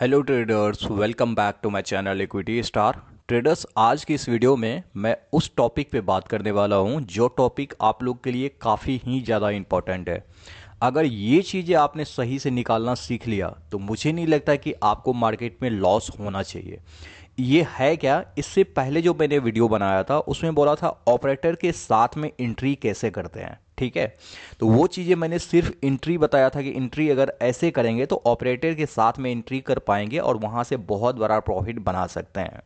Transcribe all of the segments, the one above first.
hello traders welcome back to my channel equity star traders आज की इस video में मैं उस टॉपिक पे बात करने वाला हूँ जो टॉपिक आप लोग के लिए काफ़ी ही ज़्यादा इम्पॉर्टेंट है अगर ये चीज़ें आपने सही से निकालना सीख लिया तो मुझे नहीं लगता कि आपको मार्केट में लॉस होना चाहिए ये है क्या इससे पहले जो मैंने वीडियो बनाया था उसमें बोला था ऑपरेटर के साथ में एंट्री कैसे करते हैं ठीक है तो वो चीज़ें मैंने सिर्फ एंट्री बताया था कि एंट्री अगर ऐसे करेंगे तो ऑपरेटर के साथ में एंट्री कर पाएंगे और वहाँ से बहुत बड़ा प्रॉफिट बना सकते हैं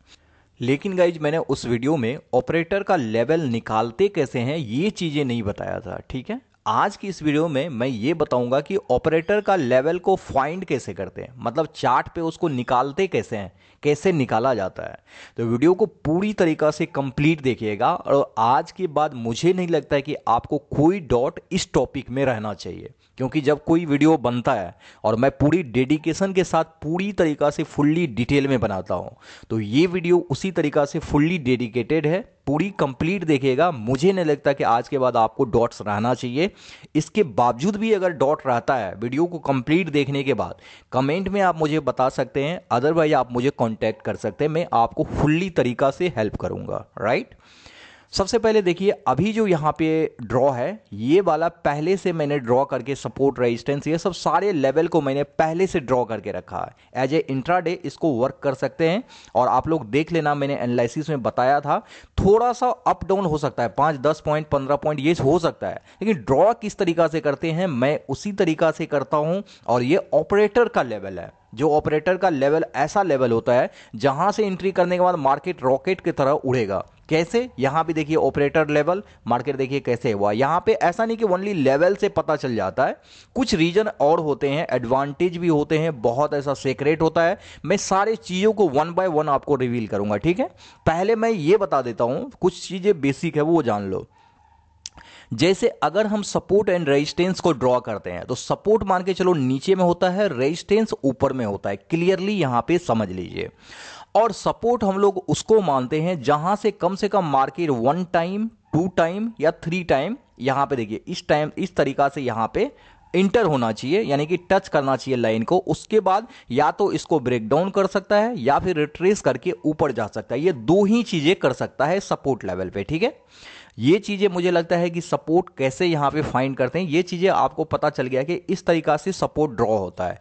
लेकिन गाइज मैंने उस वीडियो में ऑपरेटर का लेवल निकालते कैसे हैं ये चीज़ें नहीं बताया था ठीक है आज की इस वीडियो में मैं ये बताऊंगा कि ऑपरेटर का लेवल को फाइंड कैसे करते हैं मतलब चार्ट पे उसको निकालते कैसे हैं कैसे निकाला जाता है तो वीडियो को पूरी तरीका से कंप्लीट देखिएगा और आज के बाद मुझे नहीं लगता है कि आपको कोई डॉट इस टॉपिक में रहना चाहिए क्योंकि जब कोई वीडियो बनता है और मैं पूरी डेडिकेशन के साथ पूरी तरीका से फुल्ली डिटेल में बनाता हूँ तो ये वीडियो उसी तरीका से फुल्ली डेडिकेटेड है पूरी कंप्लीट देखेगा मुझे नहीं लगता कि आज के बाद आपको डॉट्स रहना चाहिए इसके बावजूद भी अगर डॉट रहता है वीडियो को कंप्लीट देखने के बाद कमेंट में आप मुझे बता सकते हैं अदरवाइज आप मुझे कॉन्टैक्ट कर सकते हैं मैं आपको फुल्ली तरीका से हेल्प करूँगा राइट सबसे पहले देखिए अभी जो यहाँ पे ड्रॉ है ये वाला पहले से मैंने ड्रॉ करके सपोर्ट रेजिस्टेंस ये सब सारे लेवल को मैंने पहले से ड्रॉ करके रखा है एज ए इंट्राडे इसको वर्क कर सकते हैं और आप लोग देख लेना मैंने एनालिसिस में बताया था थोड़ा सा अप डाउन हो सकता है पाँच दस पॉइंट पंद्रह पॉइंट ये हो सकता है लेकिन ड्रॉ किस तरीका से करते हैं मैं उसी तरीका से करता हूँ और ये ऑपरेटर का लेवल है जो ऑपरेटर का लेवल ऐसा लेवल होता है जहां से एंट्री करने के बाद मार्केट रॉकेट की तरह उड़ेगा कैसे यहां भी देखिए ऑपरेटर लेवल मार्केट देखिए कैसे हुआ यहां पे ऐसा नहीं कि ओनली लेवल से पता चल जाता है कुछ रीजन और होते हैं एडवांटेज भी होते हैं बहुत ऐसा सेक्रेट होता है मैं सारे चीज़ों को वन बाय वन आपको रिवील करूंगा ठीक है पहले मैं ये बता देता हूं कुछ चीज़ें बेसिक है वो जान लो जैसे अगर हम सपोर्ट एंड रेजिस्टेंस को ड्रॉ करते हैं तो सपोर्ट मान के चलो नीचे में होता है रेजिस्टेंस ऊपर में होता है क्लियरली यहां पे समझ लीजिए और सपोर्ट हम लोग उसको मानते हैं जहां से कम से कम market one time two time या थ्री टाइम यहां पे देखिए इस टाइम इस तरीका से यहाँ पे इंटर होना चाहिए यानी कि टच करना चाहिए लाइन को उसके बाद या तो इसको ब्रेक डाउन कर सकता है या फिर रिट्रेस करके ऊपर जा सकता है ये दो ही चीज़ें कर सकता है सपोर्ट लेवल पे ठीक है ये चीज़ें मुझे लगता है कि सपोर्ट कैसे यहाँ पे फाइंड करते हैं ये चीज़ें आपको पता चल गया कि इस तरीका से सपोर्ट ड्रॉ होता है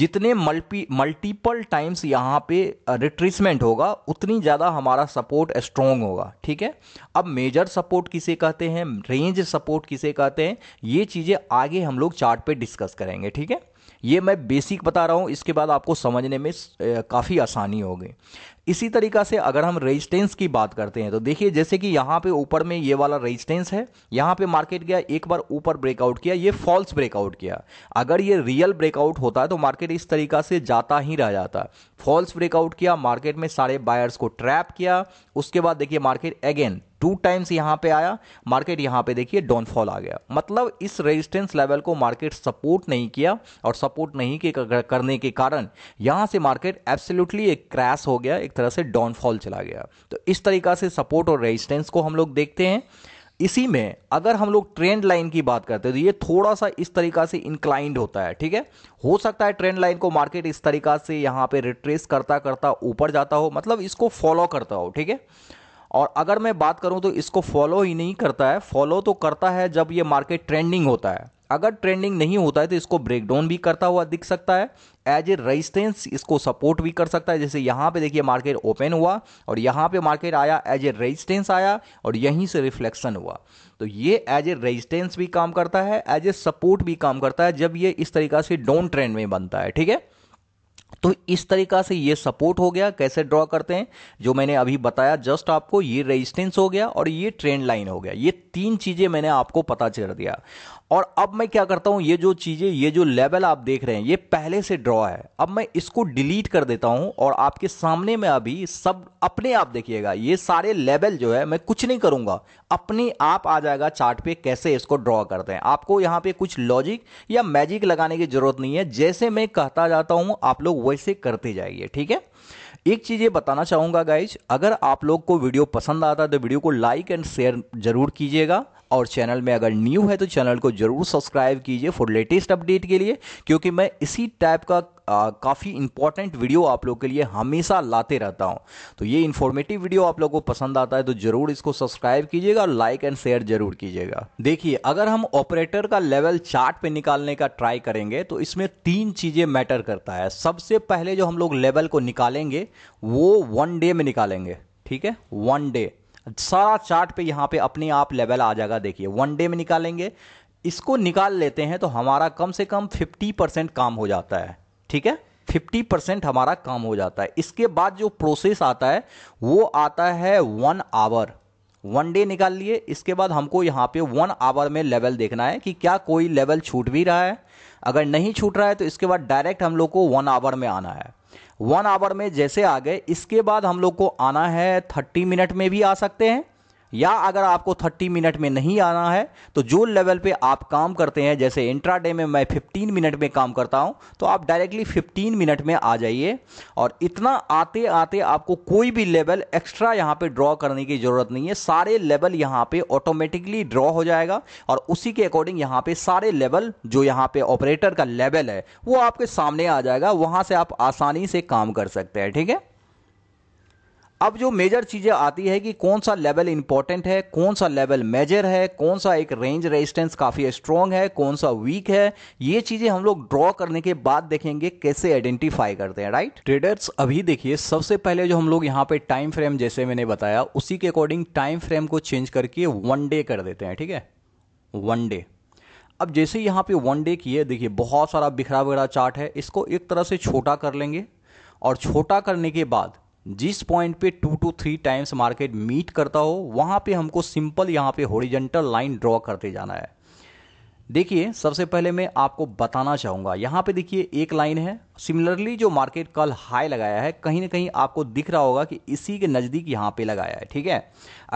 जितने मल्टी मल्टीपल टाइम्स यहाँ पे रिट्रेसमेंट होगा उतनी ज़्यादा हमारा सपोर्ट स्ट्रॉन्ग होगा ठीक है अब मेजर सपोर्ट किसे कहते हैं रेंज सपोर्ट किसे कहते हैं ये चीज़ें आगे हम लोग चार्ट डिस्कस करेंगे ठीक है ये मैं बेसिक बता रहा हूँ इसके बाद आपको समझने में काफ़ी आसानी होगी इसी तरीका से अगर हम रेजिस्टेंस की बात करते हैं तो देखिए जैसे कि यहाँ पे ऊपर में ये वाला रेजिस्टेंस है यहाँ पे मार्केट गया एक बार ऊपर ब्रेकआउट किया ये फॉल्स ब्रेकआउट किया अगर ये रियल ब्रेकआउट होता है तो मार्केट इस तरीका से जाता ही रह जाता फॉल्स ब्रेकआउट किया मार्केट में सारे बायर्स को ट्रैप किया उसके बाद देखिए मार्केट अगेन टू टाइम्स यहाँ पे आया मार्केट यहाँ पे देखिए डाउनफॉल आ गया मतलब इस रेजिस्टेंस लेवल को मार्केट सपोर्ट नहीं किया और सपोर्ट नहीं के करने के कारण यहां से मार्केट एब्सोल्युटली एक क्रैश हो गया एक तरह से डाउनफॉल चला गया तो इस तरीका से सपोर्ट और रेजिस्टेंस को हम लोग देखते हैं इसी में अगर हम लोग ट्रेंड लाइन की बात करते हैं तो ये थोड़ा सा इस तरीका से इंक्लाइंड होता है ठीक है हो सकता है ट्रेंड लाइन को मार्केट इस तरीका से यहाँ पे रिट्रेस करता करता ऊपर जाता हो मतलब इसको फॉलो करता हो ठीक है और अगर मैं बात करूं तो इसको फॉलो ही नहीं करता है फॉलो तो करता है जब ये मार्केट ट्रेंडिंग होता है अगर ट्रेंडिंग नहीं होता है तो इसको ब्रेकडाउन भी करता हुआ दिख सकता है एज ए रेजिस्टेंस इसको सपोर्ट भी कर सकता है जैसे यहाँ पे देखिए मार्केट ओपन हुआ और यहाँ पे मार्केट आया एज ए रेजिस्टेंस आया और यहीं से रिफ्लेक्शन हुआ तो ये एज ए रेजिस्टेंस भी काम करता है एज ए सपोर्ट भी काम करता है जब ये इस तरीका से डाउन ट्रेंड में बनता है ठीक है तो इस तरीका से ये सपोर्ट हो गया कैसे ड्रॉ करते हैं जो मैंने अभी बताया जस्ट आपको ये रेजिस्टेंस हो गया और ये ट्रेंड लाइन हो गया ये तीन चीज़ें मैंने आपको पता चल दिया और अब मैं क्या करता हूँ ये जो चीज़ें ये जो लेवल आप देख रहे हैं ये पहले से ड्रॉ है अब मैं इसको डिलीट कर देता हूँ और आपके सामने में अभी सब अपने आप देखिएगा ये सारे लेवल जो है मैं कुछ नहीं करूँगा अपने आप आ जाएगा चार्ट पे कैसे इसको ड्रॉ करते हैं आपको यहाँ पे कुछ लॉजिक या मैजिक लगाने की ज़रूरत नहीं है जैसे मैं कहता जाता हूँ आप लोग वैसे करते जाइए ठीक है एक चीज़ ये बताना चाहूँगा गाइज अगर आप लोग को वीडियो पसंद आता है तो वीडियो को लाइक एंड शेयर जरूर कीजिएगा और चैनल में अगर न्यू है तो चैनल को ज़रूर सब्सक्राइब कीजिए फॉर लेटेस्ट अपडेट के लिए क्योंकि मैं इसी टाइप का काफ़ी इंपॉर्टेंट वीडियो आप लोग के लिए हमेशा लाते रहता हूं तो ये इन्फॉर्मेटिव वीडियो आप लोग को पसंद आता है तो जरूर इसको सब्सक्राइब कीजिएगा और लाइक एंड शेयर जरूर कीजिएगा देखिए अगर हम ऑपरेटर का लेवल चार्ट पे निकालने का ट्राई करेंगे तो इसमें तीन चीज़ें मैटर करता है सबसे पहले जो हम लोग लेवल को निकालेंगे वो वन डे में निकालेंगे ठीक है वन डे सारा चार्ट पे यहाँ पे अपने आप लेवल आ जाएगा देखिए वन डे में निकालेंगे इसको निकाल लेते हैं तो हमारा कम से कम 50 परसेंट काम हो जाता है ठीक है 50 परसेंट हमारा काम हो जाता है इसके बाद जो प्रोसेस आता है वो आता है वन आवर वन डे निकाल लिए इसके बाद हमको यहाँ पे वन आवर में लेवल देखना है कि क्या कोई लेवल छूट भी रहा है अगर नहीं छूट रहा है तो इसके बाद डायरेक्ट हम लोग को वन आवर में आना है वन आवर में जैसे आ गए इसके बाद हम लोग को आना है थर्टी मिनट में भी आ सकते हैं या अगर आपको 30 मिनट में नहीं आना है तो जो लेवल पे आप काम करते हैं जैसे इंट्राडे में मैं 15 मिनट में काम करता हूं तो आप डायरेक्टली 15 मिनट में आ जाइए और इतना आते आते आपको कोई भी लेवल एक्स्ट्रा यहाँ पे ड्रॉ करने की ज़रूरत नहीं है सारे लेवल यहाँ पे ऑटोमेटिकली ड्रॉ हो जाएगा और उसी के अकॉर्डिंग यहाँ पे सारे लेवल जो यहाँ पे ऑपरेटर का लेवल है वो आपके सामने आ जाएगा वहाँ से आप आसानी से काम कर सकते हैं ठीक है अब जो मेजर चीज़ें आती है कि कौन सा लेवल इंपॉर्टेंट है कौन सा लेवल मेजर है कौन सा एक रेंज रेजिस्टेंस काफ़ी स्ट्रॉन्ग है कौन सा वीक है ये चीज़ें हम लोग ड्रॉ करने के बाद देखेंगे कैसे आइडेंटिफाई करते हैं राइट ट्रेडर्स अभी देखिए सबसे पहले जो हम लोग यहाँ पे टाइम फ्रेम जैसे मैंने बताया उसी के अकॉर्डिंग टाइम फ्रेम को चेंज करके वन डे कर देते हैं ठीक है वन डे अब जैसे यहाँ पे वन डे की देखिए बहुत सारा बिखरा बिखरा चार्ट है इसको एक तरह से छोटा कर लेंगे और छोटा करने के बाद जिस पॉइंट पे two two three times market meet करता हो वहाँ पे हमको सिंपल यहाँ पे होरिजेंटल लाइन ड्रॉ करते जाना है देखिए सबसे पहले मैं आपको बताना चाहूँगा यहाँ पे देखिए एक लाइन है सिमिलरली जो मार्केट कल हाई लगाया है कहीं ना कहीं आपको दिख रहा होगा कि इसी के नज़दीक यहाँ पे लगाया है ठीक है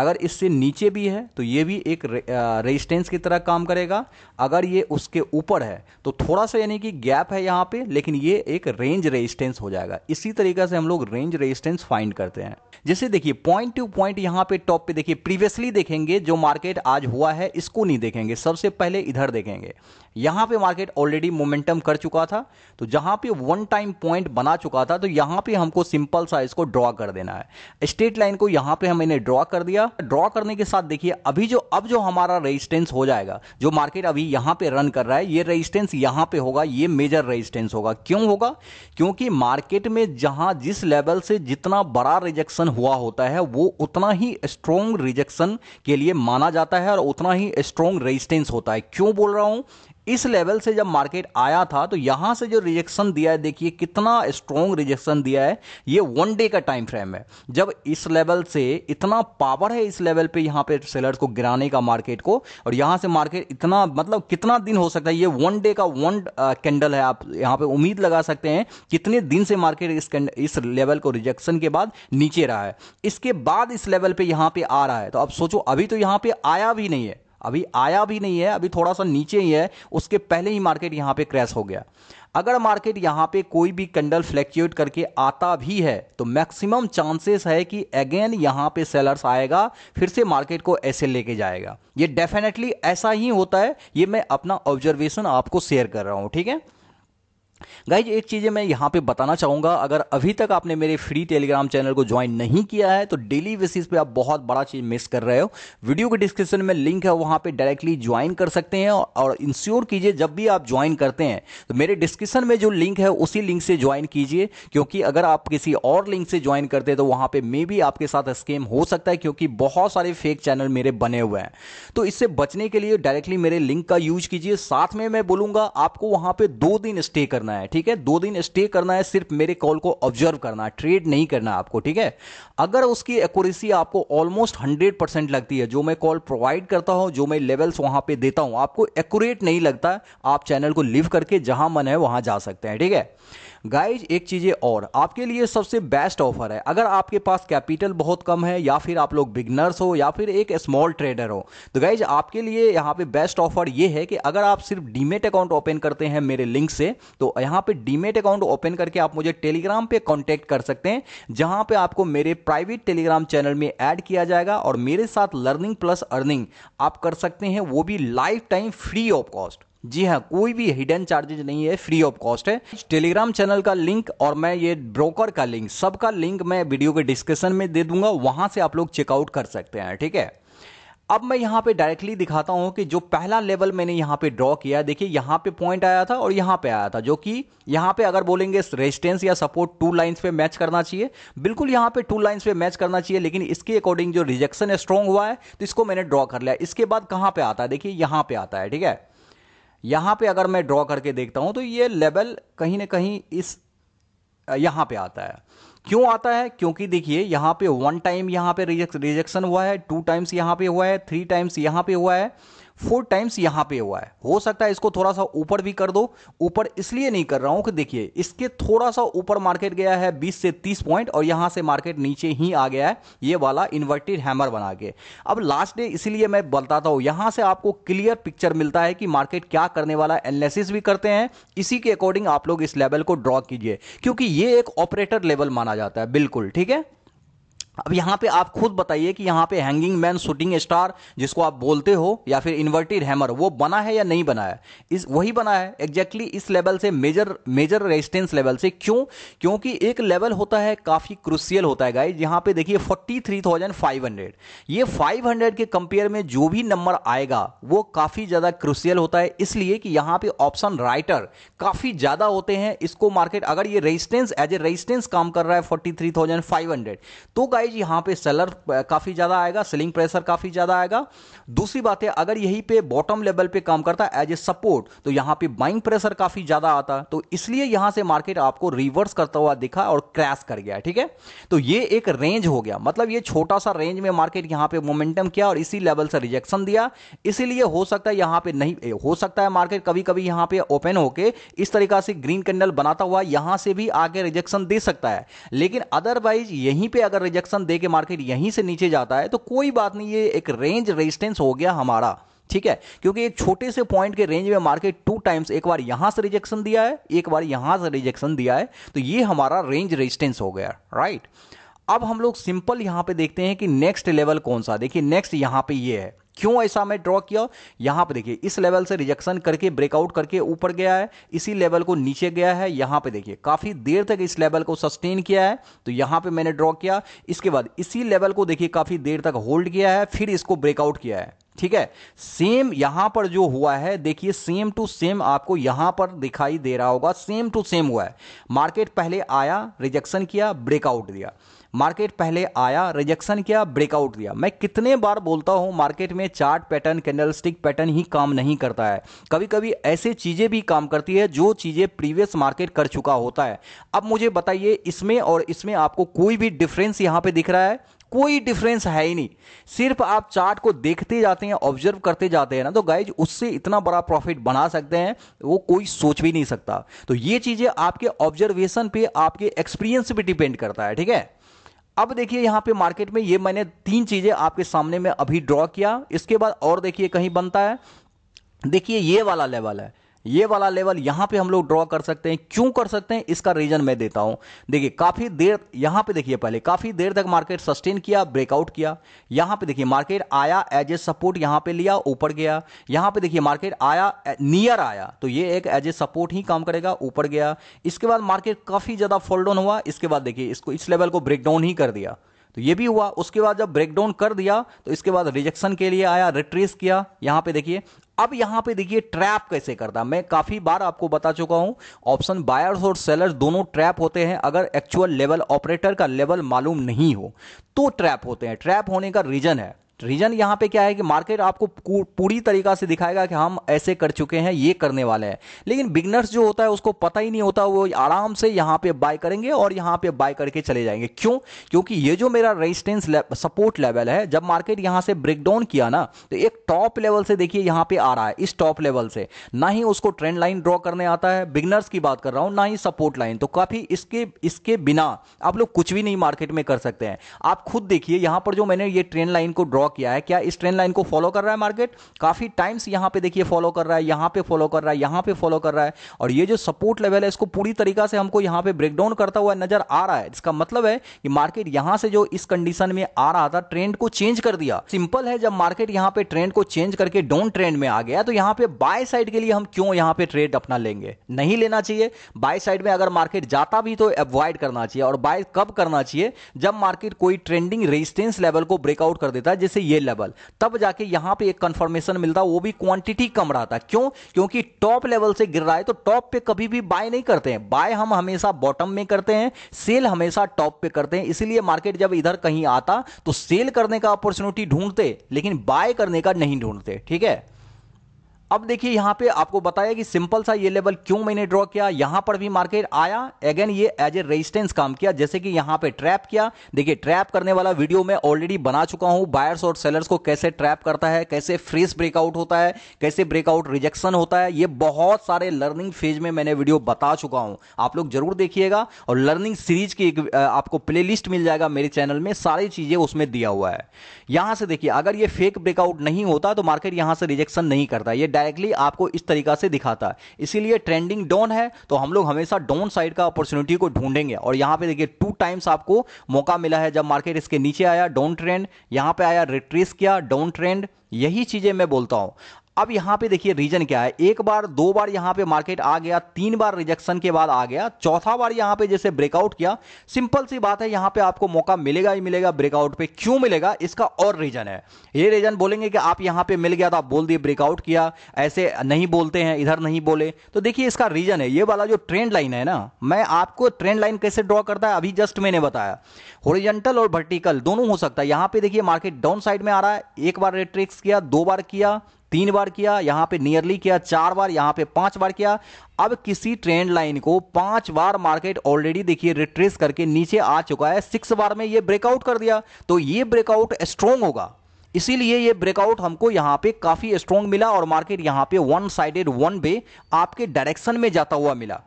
अगर इससे नीचे भी है तो ये भी एक रेजिस्टेंस की तरह काम करेगा अगर ये उसके ऊपर है तो थोड़ा सा यानी कि गैप है यहाँ पे लेकिन ये एक रेंज रेजिस्टेंस हो जाएगा इसी तरीके से हम लोग रेंज रेजिस्टेंस फाइंड करते हैं जैसे देखिए पॉइंट टू पॉइंट यहाँ पे टॉप पे देखिए प्रीवियसली देखेंगे जो मार्केट आज हुआ है इसको नहीं देखेंगे सबसे पहले इधर देखेंगे यहाँ पे मार्केट ऑलरेडी मोमेंटम कर चुका था तो जहाँ पे वन टाइम पॉइंट बना चुका था तो यहां पे हमको सिंपल सा इसको ड्रॉ कर देना है स्ट्रेट लाइन को यहां पे हमने ड्रॉ कर दिया ड्रॉ करने के साथ देखिए अभी जो अब जो हमारा रेजिस्टेंस हो जाएगा जो मार्केट अभी यहां पे रन कर रहा है ये रेजिस्टेंस यहां पे होगा ये मेजर रेजिस्टेंस होगा क्यों होगा क्योंकि मार्केट में जहां जिस लेवल से जितना बड़ा रिजेक्शन हुआ होता है वो उतना ही स्ट्रॉन्ग रिजेक्शन के लिए माना जाता है और उतना ही स्ट्रॉन्ग रेजिस्टेंस होता है क्यों बोल रहा हूं इस लेवल से जब मार्केट आया था तो यहां से जो रिजेक्शन दिया है देखिए कितना स्ट्रॉन्ग रिजेक्शन दिया है ये वन डे का टाइम फ्रेम है जब इस लेवल से इतना पावर है इस लेवल पे यहां पे सेलर्स को गिराने का मार्केट को और यहां से मार्केट इतना मतलब कितना दिन हो सकता है ये वन डे का वन कैंडल है आप यहां पर उम्मीद लगा सकते हैं कितने दिन से मार्केट इस इस लेवल को रिजेक्शन के बाद नीचे रहा है इसके बाद इस लेवल पर यहां पर आ रहा है तो अब सोचो अभी तो यहां पर आया भी नहीं है अभी आया भी नहीं है अभी थोड़ा सा नीचे ही है उसके पहले ही मार्केट यहां पे क्रैश हो गया अगर मार्केट यहां पे कोई भी कैंडल फ्लैक्चुएट करके आता भी है तो मैक्सिमम चांसेस है कि अगेन यहां पे सेलर्स आएगा फिर से मार्केट को ऐसे लेके जाएगा ये डेफिनेटली ऐसा ही होता है ये मैं अपना ऑब्जर्वेशन आपको शेयर कर रहा हूं ठीक है गाइज एक चीज मैं यहां पे बताना चाहूंगा अगर अभी तक आपने मेरे फ्री टेलीग्राम चैनल को ज्वाइन नहीं किया है तो डेली बेसिस पे आप बहुत बड़ा चीज़ मिस कर रहे हो वीडियो के डिस्क्रिप्शन में लिंक है वहां पे डायरेक्टली ज्वाइन कर सकते हैं और इंश्योर कीजिए जब भी आप ज्वाइन करते हैं तो मेरे डिस्क्रिप्शन में जो लिंक है उसी लिंक से ज्वाइन कीजिए क्योंकि अगर आप किसी और लिंक से ज्वाइन करते हैं तो वहां पर मे भी आपके साथ स्केम हो सकता है क्योंकि बहुत सारे फेक चैनल मेरे बने हुए हैं तो इससे बचने के लिए डायरेक्टली मेरे लिंक का यूज कीजिए साथ में मैं बोलूंगा आपको वहां पर दो दिन स्टे करना करना है ठीक है दो दिन स्टे करना है सिर्फ मेरे कॉल को ऑब्जर्व करना है ट्रेड नहीं करना आपको ठीक है अगर उसकी एक्यूरेसी आपको ऑलमोस्ट हंड्रेड परसेंट लगती है जो मैं कॉल प्रोवाइड करता हूं जो मैं लेवल्स वहां पर देता हूं आपको एक्यूरेट नहीं लगता आप चैनल को लिव करके जहां मन है वहां जा सकते हैं ठीक है गाइज एक चीज़ें और आपके लिए सबसे बेस्ट ऑफर है अगर आपके पास कैपिटल बहुत कम है या फिर आप लोग बिगनर्स हो या फिर एक स्मॉल ट्रेडर हो तो गाइज आपके लिए यहाँ पे बेस्ट ऑफर ये है कि अगर आप सिर्फ डीमेट अकाउंट ओपन करते हैं मेरे लिंक से तो यहाँ पे डीमेट अकाउंट ओपन करके आप मुझे टेलीग्राम पे कॉन्टैक्ट कर सकते हैं जहाँ पे आपको मेरे प्राइवेट टेलीग्राम चैनल में ऐड किया जाएगा और मेरे साथ लर्निंग प्लस अर्निंग आप कर सकते हैं वो भी lifetime free of cost जी हाँ कोई भी हिडन चार्जेज नहीं है फ्री ऑफ कॉस्ट है टेलीग्राम चैनल का लिंक और मैं ये ब्रोकर का लिंक सबका लिंक मैं वीडियो के डिस्क्रिप्शन में दे दूंगा वहां से आप लोग चेकआउट कर सकते हैं ठीक है अब मैं यहां पे डायरेक्टली दिखाता हूं कि जो पहला लेवल मैंने यहां पे ड्रॉ किया देखिए यहां पे पॉइंट आया था और यहां पे आया था जो कि यहां पे अगर बोलेंगे रेजिस्टेंस या सपोर्ट टू लाइंस पे मैच करना चाहिए बिल्कुल यहां पे टू लाइंस पे मैच करना चाहिए लेकिन इसके अकॉर्डिंग जो रिजेक्शन स्ट्रॉन्ग हुआ है तो इसको मैंने ड्रॉ कर लिया इसके बाद कहां पे आता है देखिए यहां पर आता है ठीक है यहां पे अगर मैं ड्रॉ करके देखता हूं तो ये लेवल कहीं ना कहीं इस यहां पे आता है क्यों आता है क्योंकि देखिए यहां पे वन टाइम यहां पे रिजेक्शन हुआ है टू टाइम्स यहां पे हुआ है थ्री टाइम्स यहां पे हुआ है फोर टाइम्स यहां पे हुआ है हो सकता है इसको थोड़ा सा ऊपर भी कर दो ऊपर इसलिए नहीं कर रहा हूं कि देखिए इसके थोड़ा सा ऊपर मार्केट गया है 20 से 30 पॉइंट और यहां से मार्केट नीचे ही आ गया है ये वाला इन्वर्टेड हैमर बना के अब लास्ट डे इसलिए मैं बताता हूं यहां से आपको क्लियर पिक्चर मिलता है कि मार्केट क्या करने वाला एनालिसिस भी करते हैं इसी के अकॉर्डिंग आप लोग इस लेवल को ड्रॉ कीजिए क्योंकि ये एक ऑपरेटर लेवल माना जाता है बिल्कुल ठीक है अब यहाँ पे आप खुद बताइए कि यहाँ पे हैंगिंग मैन शूटिंग स्टार जिसको आप बोलते हो या फिर इन्वर्टेड हैमर वो बना है या नहीं बना है इस वही बना है एग्जैक्टली exactly इस लेवल से मेजर मेजर रेजिस्टेंस लेवल से क्यों क्योंकि एक लेवल होता है काफ़ी क्रुशियल होता है गाइज यहाँ पे देखिए forty three thousand five hundred ये फाइव हंड्रेड के कंपेयर में जो भी नंबर आएगा वो काफ़ी ज़्यादा क्रुशियल होता है इसलिए कि यहाँ पे ऑप्शन राइटर काफ़ी ज़्यादा होते हैं इसको मार्केट अगर ये रेजिस्टेंस एज ए रेजिस्टेंस काम कर रहा है forty three thousand five hundred तो गाइज वाइज यहाँ पे सेलर काफ़ी ज़्यादा आएगा सेलिंग प्रेशर काफ़ी ज़्यादा आएगा दूसरी बात है अगर यही पे बॉटम लेवल पे काम करता है एज ए सपोर्ट तो यहाँ पे बाइंग प्रेशर काफ़ी ज़्यादा आता तो इसलिए यहां से मार्केट आपको रिवर्स करता हुआ दिखा और क्रैश कर गया ठीक है तो ये एक रेंज हो गया मतलब ये छोटा सा रेंज में मार्केट यहाँ पे मोमेंटम किया और इसी लेवल से रिजेक्शन दिया इसीलिए हो सकता है यहाँ पे नहीं हो सकता है मार्केट कभी कभी यहाँ पे ओपन होके इस तरीका से ग्रीन कैंडल बनाता हुआ यहां से भी आगे रिजेक्शन दे सकता है लेकिन अदरवाइज यहीं पे अगर रिजेक्शन रिजेक्शन दे के मार्केट यहीं से नीचे जाता है तो कोई बात नहीं ये एक रेंज रेजिस्टेंस हो गया हमारा ठीक है क्योंकि एक छोटे से पॉइंट के रेंज में मार्केट टू टाइम्स एक बार यहां से रिजेक्शन दिया है एक बार यहां से रिजेक्शन दिया है तो ये हमारा रेंज रेजिस्टेंस हो गया राइट अब हम लोग सिंपल यहां पे देखते हैं कि नेक्स्ट लेवल कौन सा देखिए नेक्स्ट यहां पे ये है क्यों ऐसा मैं ड्रॉ किया यहां पे देखिए इस लेवल से रिजेक्शन करके ब्रेकआउट करके ऊपर गया है इसी लेवल को नीचे गया है यहां पे देखिए काफी देर तक इस लेवल को सस्टेन किया है तो यहां पे मैंने ड्रॉ किया इसके बाद इसी लेवल को देखिए काफी देर तक होल्ड किया है फिर इसको ब्रेकआउट किया है ठीक है सेम यहां पर जो हुआ है देखिए सेम टू सेम आपको यहां पर दिखाई दे रहा होगा सेम टू सेम हुआ है मार्केट पहले आया रिजेक्शन किया ब्रेकआउट दिया मार्केट पहले आया रिजेक्शन किया ब्रेकआउट दिया मैं कितने बार बोलता हूँ मार्केट में chart pattern candlestick pattern ही काम नहीं करता है कभी कभी ऐसे चीज़ें भी काम करती है जो चीज़ें प्रीवियस मार्केट कर चुका होता है अब मुझे बताइए इसमें और इसमें आपको कोई भी डिफरेंस यहाँ पर दिख रहा है कोई डिफरेंस है ही नहीं सिर्फ आप चार्ट को देखते जाते हैं ऑब्जर्व करते जाते हैं ना तो गाइज उससे इतना बड़ा प्रॉफिट बना सकते हैं वो कोई सोच भी नहीं सकता तो ये चीज़ें आपके ऑब्जर्वेशन पे आपके एक्सपीरियंस पे डिपेंड करता है ठीक है अब देखिए यहां पे मार्केट में ये मैंने तीन चीज़ें आपके सामने में अभी ड्रॉ किया इसके बाद और देखिए कहीं बनता है देखिए ये वाला लेवल है ये वाला लेवल यहां पे हम लोग ड्रॉ कर सकते हैं क्यों कर सकते हैं इसका रीजन मैं देता हूं देखिए काफी देर यहां पे देखिए पहले काफी देर तक मार्केट सस्टेन किया ब्रेकआउट किया यहां पे देखिए मार्केट आया एज ए सपोर्ट यहां पे लिया ऊपर गया यहां पे देखिए मार्केट आया नियर आया तो ये एक एज ए सपोर्ट ही काम करेगा ऊपर गया इसके बाद मार्केट काफी ज्यादा फॉल डाउन हुआ इसके बाद देखिए इसको इस लेवल को ब्रेकडाउन ही कर दिया तो ये भी हुआ उसके बाद जब ब्रेकडाउन कर दिया तो इसके बाद रिजेक्शन के लिए आया रिट्रेस किया यहां पे देखिए अब यहां पे देखिए ट्रैप कैसे करता मैं काफी बार आपको बता चुका हूं ऑप्शन बायर्स और सेलर्स दोनों ट्रैप होते हैं अगर एक्चुअल लेवल ऑपरेटर का लेवल मालूम नहीं हो तो ट्रैप होते हैं ट्रैप होने का रीजन है रीजन यहां पे क्या है कि मार्केट आपको पूरी तरीका से दिखाएगा कि हम ऐसे कर चुके हैं ये करने वाले हैं लेकिन बिगनर्स जो होता है उसको पता ही नहीं होता वो आराम से यहां पे बाय करेंगे और यहां पे बाय करके चले जाएंगे क्यों क्योंकि ये जो मेरा रेजिस्टेंस सपोर्ट लेवल है जब मार्केट यहां से ब्रेक डाउन किया ना तो एक टॉप लेवल से देखिए यहां पर आ रहा है इस टॉप लेवल से ना ही उसको ट्रेंड लाइन ड्रॉ करने आता है बिगनर्स की बात कर रहा हूं ना ही सपोर्ट लाइन तो काफी इसके इसके बिना आप लोग कुछ भी नहीं मार्केट में कर सकते हैं आप खुद देखिए यहां पर जो मैंने ये ट्रेंड लाइन को ड्रॉ ड्रॉ किया है क्या इस ट्रेंड लाइन को फॉलो कर रहा है मार्केट काफ़ी टाइम्स यहां पे देखिए फॉलो कर रहा है यहां पे फॉलो कर रहा है यहां पे फॉलो कर रहा है और ये जो सपोर्ट लेवल है इसको पूरी तरीका से हमको यहां पे ब्रेकडाउन करता हुआ नजर आ रहा है इसका मतलब है कि मार्केट यहां से जो इस कंडीशन में आ रहा था ट्रेंड को चेंज कर दिया सिंपल है जब मार्केट यहां पर ट्रेंड को चेंज करके डाउन ट्रेंड में आ गया तो यहां पर बाय साइड के लिए हम क्यों यहां पर ट्रेड अपना लेंगे नहीं लेना चाहिए बाय साइड में अगर मार्केट जाता भी तो अवॉइड करना चाहिए और बाय कब करना चाहिए जब मार्केट कोई ट्रेंडिंग रेजिस्टेंस लेवल को ब्रेकआउट कर देता है जिस से ये लेवल तब जाके यहां पे एक कंफर्मेशन मिलता वो भी क्वांटिटी कम रहा था क्यों क्योंकि टॉप लेवल से गिर रहा है तो टॉप पे कभी भी बाय नहीं करते हैं बाय हम हमेशा बॉटम में करते हैं सेल हमेशा टॉप पे करते हैं इसीलिए मार्केट जब इधर कहीं आता तो सेल करने का अपॉर्चुनिटी ढूंढते लेकिन बाय करने का नहीं ढूंढते ठीक है अब देखिए यहां पे आपको बताया कि सिंपल सा ये लेवल क्यों मैंने ड्रॉ किया यहां पर भी मार्केट आया अगेन ये एज ए रेजिस्टेंस काम किया जैसे कि यहां पे ट्रैप किया देखिए ट्रैप करने वाला वीडियो मैं ऑलरेडी बना चुका हूं बायर्स और सेलर्स को कैसे ट्रैप करता है कैसे फ्रेस ब्रेकआउट होता है कैसे ब्रेकआउट रिजेक्शन होता है ये बहुत सारे लर्निंग फेज में मैंने वीडियो बता चुका हूं आप लोग जरूर देखिएगा और लर्निंग सीरीज की एक आपको प्ले मिल जाएगा मेरे चैनल में सारी चीजें उसमें दिया हुआ है यहां से देखिए अगर ये फेक ब्रेकआउट नहीं होता तो मार्केट यहां से रिजेक्शन नहीं करता ये डायरेक्टली आपको इस तरीका से दिखाता है इसीलिए ट्रेंडिंग डाउन है तो हम लोग हमेशा डाउन साइड का अपॉर्चुनिटी को ढूंढेंगे और यहां पे देखिए टू टाइम्स आपको मौका मिला है जब मार्केट इसके नीचे आया डाउन ट्रेंड यहां पे आया रिट्रेस किया डाउन ट्रेंड यही चीजें मैं बोलता हूं अब यहां पे देखिए रीजन क्या है एक बार दो बार यहां पे मार्केट आ गया तीन बार रिजेक्शन के बाद आ गया चौथा बार यहां पे जैसे ब्रेकआउट किया सिंपल सी बात है यहां पे आपको मौका मिलेगा ही मिलेगा ब्रेकआउट पे क्यों मिलेगा इसका और रीजन है ये रीजन बोलेंगे कि आप यहां पे मिल गया तो आप बोल दिए ब्रेकआउट किया ऐसे नहीं बोलते हैं इधर नहीं बोले तो देखिए इसका रीजन है ये वाला जो ट्रेंड लाइन है ना मैं आपको ट्रेंड लाइन कैसे ड्रॉ करता है अभी जस्ट मैंने बताया होरिजेंटल और वर्टिकल दोनों हो सकता है यहां पर देखिए मार्केट डाउन साइड में आ रहा है एक बार रेट्रिक्स किया दो बार किया तीन बार किया यहां पे नियरली किया चार बार यहां पे पांच बार किया अब किसी ट्रेंड लाइन को पांच बार मार्केट ऑलरेडी देखिए रिट्रेस करके नीचे आ चुका है सिक्स बार में ये ब्रेकआउट कर दिया तो ये ब्रेकआउट स्ट्रोंग होगा इसीलिए ये ब्रेकआउट हमको यहाँ पे काफ़ी स्ट्रॉन्ग मिला और मार्केट यहाँ पे वन साइडेड वन वे आपके डायरेक्शन में जाता हुआ मिला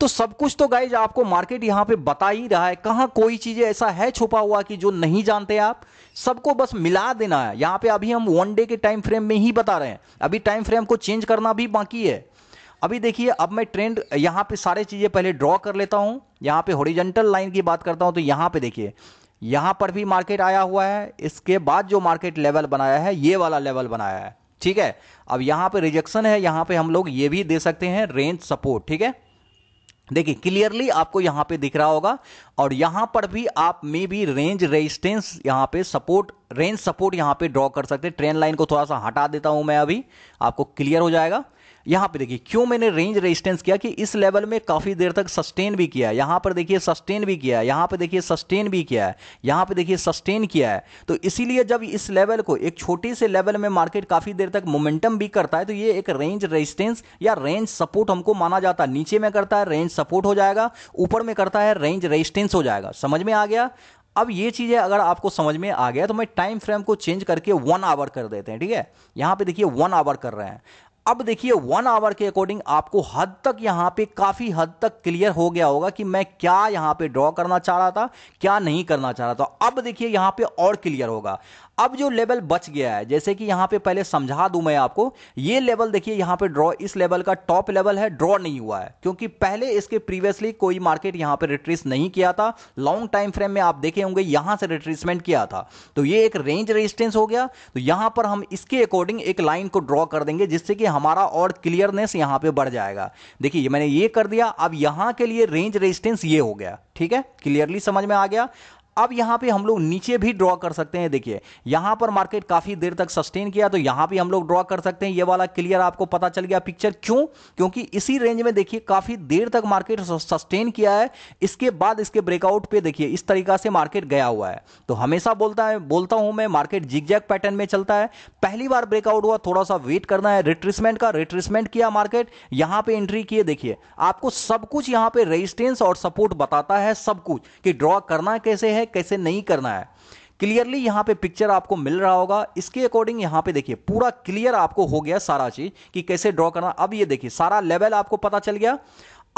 तो सब कुछ तो गाइज आपको मार्केट यहाँ पे बता ही रहा है कहाँ कोई चीज ऐसा है छुपा हुआ कि जो नहीं जानते आप सबको बस मिला देना है यहाँ पे अभी हम वन डे के टाइम फ्रेम में ही बता रहे हैं अभी टाइम फ्रेम को चेंज करना भी बाकी है अभी देखिए अब मैं ट्रेंड यहाँ पे सारे चीज़ें पहले ड्रॉ कर लेता हूँ यहाँ पे होरिजेंटल लाइन की बात करता हूँ तो यहाँ पे देखिए यहां पर भी मार्केट आया हुआ है इसके बाद जो मार्केट लेवल बनाया है ये वाला लेवल बनाया है ठीक है अब यहां पे रिजेक्शन है यहां पे हम लोग ये भी दे सकते हैं रेंज सपोर्ट ठीक है देखिए क्लियरली आपको यहां पे दिख रहा होगा और यहां पर भी आप मे भी रेंज रेजिस्टेंस यहां पे सपोर्ट रेंज सपोर्ट यहां पे ड्रॉ कर सकते हैं ट्रेन लाइन को थोड़ा सा हटा देता हूं मैं अभी आपको क्लियर हो जाएगा यहां पे देखिए क्यों मैंने रेंज रेजिस्टेंस किया कि इस लेवल में काफ़ी देर तक सस्टेन भी किया यहां पर देखिए सस्टेन भी किया यहां पर देखिए सस्टेन भी किया है यहां पर देखिए सस्टेन किया है तो इसीलिए जब इस लेवल को एक छोटे से लेवल में मार्केट काफ़ी देर तक मोमेंटम भी करता है तो ये एक रेंज रेजिस्टेंस या रेंज सपोर्ट हमको माना जाता है नीचे में करता है रेंज सपोर्ट हो जाएगा ऊपर में करता है रेंज रेजिस्टेंस हो जाएगा समझ में आ गया अब ये चीज है अगर आपको समझ में आ गया तो मैं टाइम फ्रेम को चेंज करके वन आवर कर देते हैं ठीक है यहां पे देखिए वन आवर कर रहे हैं अब देखिए वन आवर के अकॉर्डिंग आपको हद तक यहां पे काफ़ी हद तक क्लियर हो गया होगा कि मैं क्या यहां पे ड्रॉ करना चाह रहा था क्या नहीं करना चाह रहा था अब देखिए यहां पे और क्लियर होगा अब जो लेवल बच गया है जैसे कि यहां पे पहले समझा दू मैं आपको ये लेवल देखिए यहां पे ड्रॉ इस लेवल का टॉप लेवल है ड्रॉ नहीं हुआ है क्योंकि पहले इसके प्रीवियसली कोई मार्केट यहां पे रिट्रेस नहीं किया था लॉन्ग टाइम फ्रेम में आप देखे होंगे यहां से रिट्रेसमेंट किया था तो ये एक रेंज रेजिस्टेंस हो गया तो यहां पर हम इसके अकॉर्डिंग एक लाइन को ड्रॉ कर देंगे जिससे कि हमारा और क्लियरनेस यहां पर बढ़ जाएगा देखिए मैंने ये कर दिया अब यहां के लिए रेंज रेजिस्टेंस ये हो गया ठीक है क्लियरली समझ में आ गया अब यहां पे हम लोग नीचे भी ड्रॉ कर सकते हैं देखिए यहां पर मार्केट काफी देर तक सस्टेन किया तो यहां भी हम लोग ड्रॉ कर सकते हैं ये वाला क्लियर आपको पता चल गया पिक्चर क्यों क्योंकि इसी रेंज में देखिए काफी देर तक मार्केट सस्टेन किया है इसके बाद इसके ब्रेकआउट पे देखिए इस तरीका से मार्केट गया हुआ है तो हमेशा बोलता है बोलता हूं मैं मार्केट जिग पैटर्न में चलता है पहली बार ब्रेकआउट हुआ थोड़ा सा वेट करना है रिट्रेसमेंट का रिट्रेसमेंट किया मार्केट यहां पर एंट्री किए देखिए आपको सब कुछ यहां पे रेजिस्टेंस और सपोर्ट बताता है सब कुछ कि ड्रॉ करना कैसे है है कैसे नहीं करना है क्लियरली यहां पे पिक्चर आपको मिल रहा होगा इसके अकॉर्डिंग यहां पे देखिए पूरा क्लियर आपको हो गया सारा चीज कि कैसे ड्रॉ करना अब ये देखिए सारा लेवल आपको पता चल गया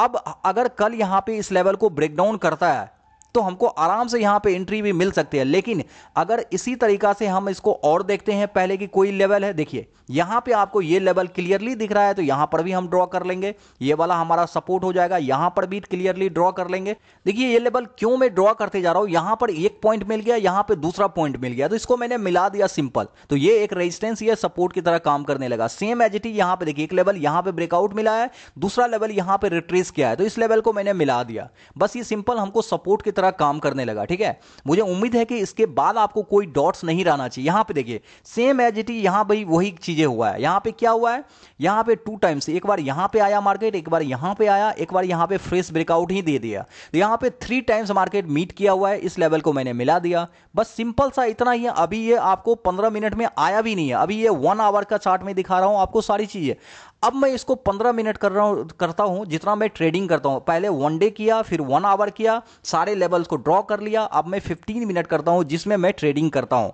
अब अगर कल यहां पे इस लेवल को ब्रेक डाउन करता है तो हमको आराम से यहां पे एंट्री भी मिल सकती है लेकिन अगर इसी तरीका से हम इसको और देखते हैं पहले की कोई लेवल है देखिए यहां पे आपको ये लेवल क्लियरली दिख रहा है तो यहां पर भी हम ड्रॉ कर लेंगे ये वाला हमारा सपोर्ट हो जाएगा यहां पर भी क्लियरली ड्रॉ कर लेंगे देखिए ये लेवल क्यों मैं ड्रॉ करते जा रहा हूं यहां पर एक पॉइंट मिल गया यहां पर दूसरा पॉइंट मिल गया तो इसको मैंने मिला दिया सिंपल तो ये एक रेजिस्टेंस या सपोर्ट की तरह काम करने लगा सेम एज इट यहाँ पे देखिए एक लेवल यहां पर ब्रेकआउट मिला है दूसरा लेवल यहां पर रिट्रेस किया है तो इस लेवल को मैंने मिला दिया बस ये सिंपल हमको सपोर्ट की तरह तरह काम करने लगा ठीक है मुझे उम्मीद है कि इसके बाद आपको कोई डॉट्स नहीं रहना चाहिए यहां पे देखिए सेम एज इट इज यहां भाई वही चीज़ें हुआ है यहां पे क्या हुआ है यहां पे टू टाइम्स एक बार यहां पे आया मार्केट एक बार यहां पे आया एक बार यहां पे फ्रेश ब्रेकआउट ही दे दिया तो यहां पे थ्री टाइम्स मार्केट मीट किया हुआ है इस लेवल को मैंने मिला दिया बस सिंपल सा इतना ही है अभी ये आपको पंद्रह मिनट में आया भी नहीं है अभी ये वन आवर का चार्ट में दिखा रहा हूं आपको सारी चीज़ें अब मैं इसको पंद्रह मिनट कर रहा हूँ करता हूँ जितना मैं ट्रेडिंग करता हूँ पहले वन डे किया फिर वन आवर किया सारे लेवल्स को ड्रॉ कर लिया अब मैं फिफ्टीन मिनट करता हूँ जिसमें मैं ट्रेडिंग करता हूँ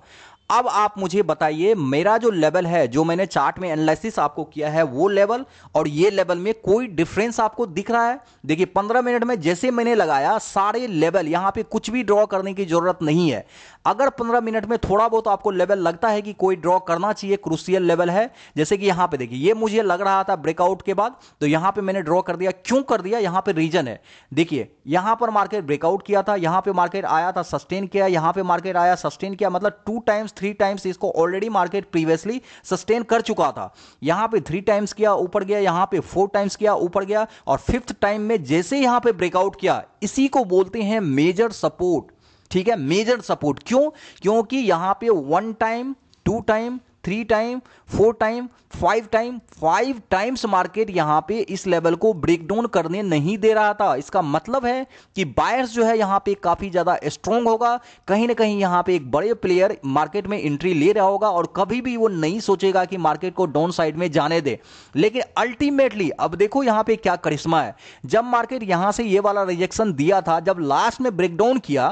अब आप मुझे बताइए मेरा जो लेवल है जो मैंने चार्ट में एनालिसिस आपको किया है वो लेवल और ये लेवल में कोई डिफरेंस आपको दिख रहा है देखिए 15 मिनट में जैसे मैंने लगाया सारे लेवल यहां पे कुछ भी ड्रॉ करने की जरूरत नहीं है अगर 15 मिनट में थोड़ा बहुत आपको लेवल लगता है कि कोई ड्रॉ करना चाहिए क्रूसियल लेवल है जैसे कि यहां पे देखिए ये मुझे लग रहा था ब्रेकआउट के बाद तो यहां पे मैंने ड्रॉ कर दिया क्यों कर दिया यहां पे रीजन है देखिए यहां पर मार्केट ब्रेकआउट किया था यहां पे मार्केट आया था सस्टेन किया यहां पर मार्केट आया सस्टेन किया मतलब टू टाइम्स थ्री टाइम्स इसको ऑलरेडी मार्केट प्रीवियसली सस्टेन कर चुका था यहां पर थ्री टाइम्स किया ऊपर गया यहां पर फोर टाइम्स किया ऊपर गया और फिफ्थ टाइम में जैसे यहां पर ब्रेकआउट किया इसी को बोलते हैं मेजर सपोर्ट ठीक है मेजर सपोर्ट क्यों क्योंकि यहां पे one time two time three time four time five time five times market यहां पे इस लेवल को ब्रेक डाउन करने नहीं दे रहा था इसका मतलब है कि बायर्स जो है यहां पे काफ़ी ज़्यादा स्ट्रॉन्ग होगा कहीं ना कहीं यहां पे एक बड़े प्लेयर मार्केट में एंट्री ले रहा होगा और कभी भी वो नहीं सोचेगा कि मार्केट को डाउन साइड में जाने दे लेकिन अल्टीमेटली अब देखो यहां पर क्या करिश्मा है जब मार्केट यहां से ये वाला रिजेक्शन दिया था जब लास्ट में ब्रेकडाउन किया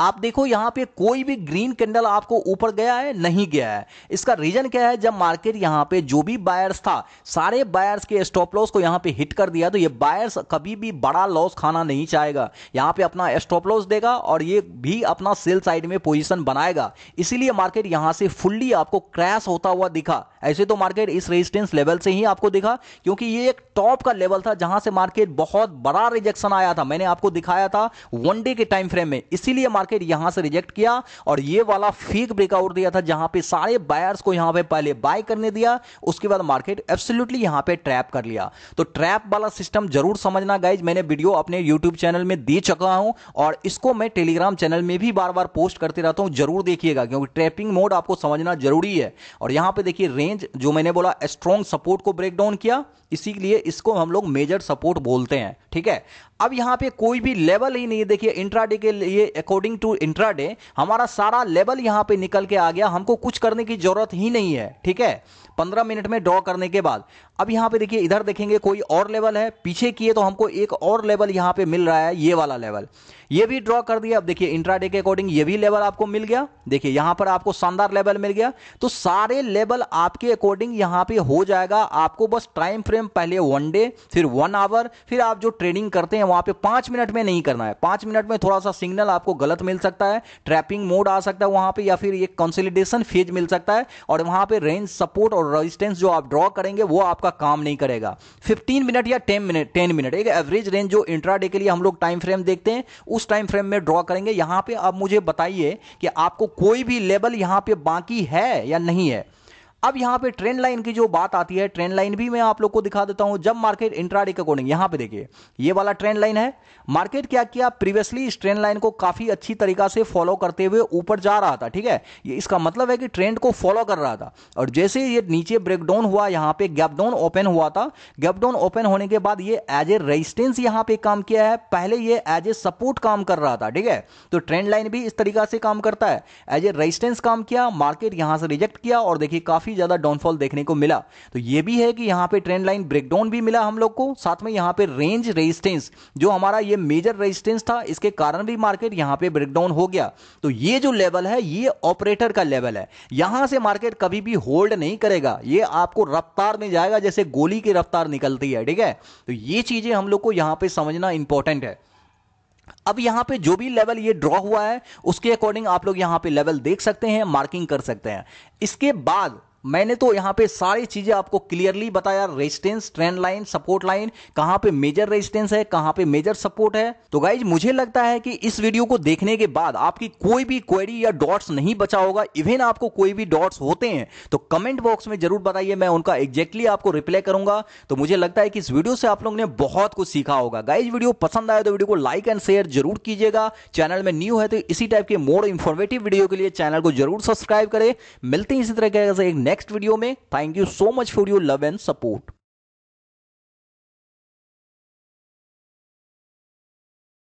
आप देखो यहां पे कोई भी ग्रीन कैंडल आपको ऊपर गया है नहीं गया है इसका रीजन क्या है जब मार्केट यहां पे जो भी बायर्स था सारे बायर्स के स्टॉप लॉस को यहां पे हिट कर दिया तो ये बायर्स कभी भी बड़ा लॉस खाना नहीं चाहेगा यहां पे अपना स्टॉप लॉस देगा और ये भी अपना सेल साइड में पोजिशन बनाएगा इसीलिए मार्केट यहां से फुल्ली आपको क्रैश होता हुआ दिखा ऐसे तो मार्केट इस रेजिस्टेंस लेवल से ही आपको दिखा क्योंकि ये एक टॉप का लेवल था जहां से मार्केट बहुत बड़ा रिजेक्शन आया था मैंने आपको दिखाया था वन डे के टाइम फ्रेम में इसीलिए मार्केट यहां से रिजेक्ट किया और ये वाला फीक ब्रेकआउट दिया था जहां पे सारे बायर्स को यहां पे पहले बाय करने दिया उसके बाद मार्केट एब्सोल्युटली यहां पे ट्रैप कर लिया तो ट्रैप वाला सिस्टम जरूर समझना गाइज मैंने वीडियो अपने यूट्यूब चैनल में दे चुका हूं और इसको मैं टेलीग्राम चैनल में भी बार बार पोस्ट करते रहता हूं जरूर देखिएगा क्योंकि ट्रैपिंग मोड आपको समझना जरूरी है और यहां पर देखिए रेंज जो मैंने बोला स्ट्रॉन्ग सपोर्ट को ब्रेक डाउन किया इसीलिए इसको हम लोग मेजर सपोर्ट बोलते हैं ठीक है अब यहां पे कोई भी लेवल ही नहीं है देखिए इंट्राडे के लिए अकॉर्डिंग ट्रेडिंग टू इंट्राडे हमारा सारा लेवल यहां पे निकल के आ गया हमको कुछ करने की जरूरत ही नहीं है ठीक है पंद्रह मिनट में ड्रॉ करने के बाद अब यहां पे देखिए इधर देखेंगे कोई और लेवल है पीछे किए तो हमको एक और लेवल यहां पे मिल रहा है ये वाला लेवल ये भी ड्रॉ कर दिया अब देखिए इंट्राडे के अकॉर्डिंग ये भी लेवल आपको मिल गया देखिए यहां पर आपको शानदार लेवल मिल गया तो सारे लेवल आपके अकॉर्डिंग यहां पे हो जाएगा आपको बस टाइम फ्रेम पहले वन डे फिर वन आवर फिर आप जो ट्रेडिंग करते हैं वहां पे पांच मिनट में नहीं करना है पांच मिनट में थोड़ा सा सिग्नल आपको गलत मिल सकता है ट्रैपिंग मोड आ सकता है वहां पर या फिर एक कंसोलिडेशन फेज मिल सकता है और वहां पर रेंज सपोर्ट और रजिस्टेंस जो आप ड्रॉ करेंगे वो आपका काम नहीं करेगा 15 मिनट या 10 मिनट 10 मिनट एक एवरेज रेंज जो इंट्राडे के लिए हम लोग टाइम फ्रेम देखते हैं उस टाइम फ्रेम में ड्रॉ करेंगे यहां पे आप मुझे बताइए कि आपको कोई भी लेवल यहां पे बाकी है या नहीं है अब यहां पे ट्रेंड लाइन की जो बात आती है ट्रेंड लाइन भी मैं आप लोग को दिखा देता हूं जब मार्केट इंट्राडे के अकॉर्डिंग यहां पे देखिए ये वाला ट्रेंड लाइन है मार्केट क्या किया प्रीवियसली इस ट्रेंड लाइन को काफी अच्छी तरीका से फॉलो करते हुए ऊपर जा रहा था ठीक है ये इसका मतलब है कि ट्रेंड को फॉलो कर रहा था और जैसे ये नीचे ब्रेकडाउन हुआ यहां पर गैपडाउन ओपन हुआ था गैपडाउन ओपन होने के बाद ये एज ए रेजिस्टेंस यहां पर काम किया है पहले ये एज ए सपोर्ट काम कर रहा था ठीक है तो ट्रेंड लाइन भी इस तरीका से काम करता है एज ए रेजिस्टेंस काम किया मार्केट यहां से रिजेक्ट किया और देखिए काफी काफी ज्यादा डाउनफॉल देखने को मिला तो ये भी है कि यहाँ पे ट्रेंड लाइन ब्रेकडाउन भी मिला हम लोग को साथ में यहाँ पे रेंज रेजिस्टेंस जो हमारा ये मेजर रेजिस्टेंस था इसके कारण भी मार्केट यहाँ पे ब्रेकडाउन हो गया तो ये जो लेवल है ये ऑपरेटर का लेवल है यहां से मार्केट कभी भी होल्ड नहीं करेगा ये आपको रफ्तार में जाएगा जैसे गोली की रफ्तार निकलती है ठीक है तो ये चीजें हम लोग को यहां पे समझना इंपॉर्टेंट है अब यहां पे जो भी लेवल ये ड्रॉ हुआ है उसके अकॉर्डिंग आप लोग यहां पे लेवल देख सकते हैं मार्किंग कर सकते हैं इसके बाद मैंने तो यहां पे सारी चीज़ें आपको क्लियरली बताया resistance trend line support line कहां पे मेजर रेजिस्टेंस है कहां पे मेजर सपोर्ट है तो गाइज मुझे लगता है कि इस वीडियो को देखने के बाद आपकी कोई भी क्वेरी या डॉट्स नहीं बचा होगा इवन आपको कोई भी डॉट्स होते हैं तो कमेंट बॉक्स में जरूर बताइए मैं उनका एग्जैक्टली आपको रिप्लाई करूंगा तो मुझे लगता है कि इस वीडियो से आप लोगों ने बहुत कुछ सीखा होगा गाइज वीडियो पसंद आए तो वीडियो को लाइक एंड शेयर जरूर कीजिएगा चैनल में न्यू है तो इसी टाइप के मोर इन्फॉर्मेटिव वीडियो के लिए चैनल को जरूर सब्सक्राइब करें मिलते हैं इसी तरह से एक नेक्स्ट नेक्स्ट वीडियो में thank you so much for your love and support